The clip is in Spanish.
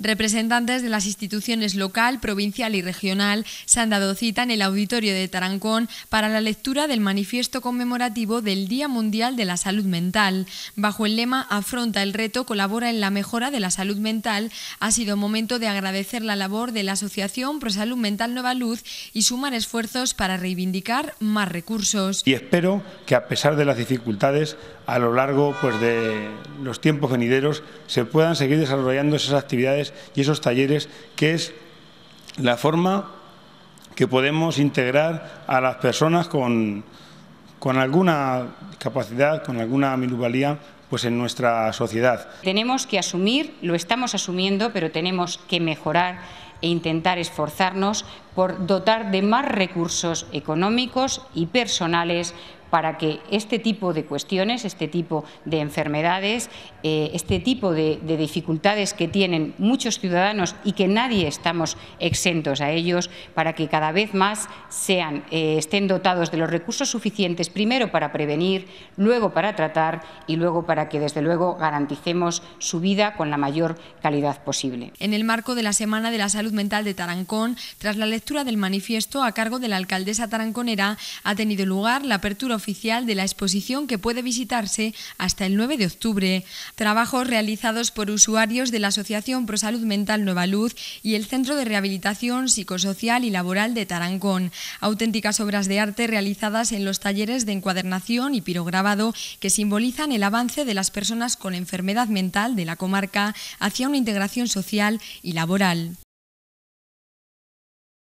Representantes de las instituciones local, provincial y regional se han dado cita en el auditorio de Tarancón para la lectura del manifiesto conmemorativo del Día Mundial de la Salud Mental. Bajo el lema Afronta el reto, colabora en la mejora de la salud mental, ha sido momento de agradecer la labor de la Asociación ProSalud Mental Nueva Luz y sumar esfuerzos para reivindicar más recursos. Y espero que a pesar de las dificultades, a lo largo pues, de los tiempos venideros, se puedan seguir desarrollando esas actividades y esos talleres, que es la forma que podemos integrar a las personas con, alguna capacidad, con alguna minuvalía pues en nuestra sociedad. Tenemos que asumir, lo estamos asumiendo, pero tenemos que mejorar e intentar esforzarnos por dotar de más recursos económicos y personales para que este tipo de cuestiones, este tipo de enfermedades, eh, este tipo de, dificultades que tienen muchos ciudadanos y que nadie estamos exentos a ellos, para que cada vez más sean, eh, estén dotados de los recursos suficientes, primero para prevenir, luego para tratar y luego para que, desde luego, garanticemos su vida con la mayor calidad posible. En el marco de la Semana de la Salud Mental de Tarancón, tras la lectura del manifiesto a cargo de la alcaldesa taranconera, ha tenido lugar la apertura oficial de la exposición que puede visitarse hasta el 9 de octubre. Trabajos realizados por usuarios de la Asociación ProSalud Mental Nueva Luz y el Centro de Rehabilitación Psicosocial y Laboral de Tarancón. Auténticas obras de arte realizadas en los talleres de encuadernación y pirograbado que simbolizan el avance de las personas con enfermedad mental de la comarca hacia una integración social y laboral.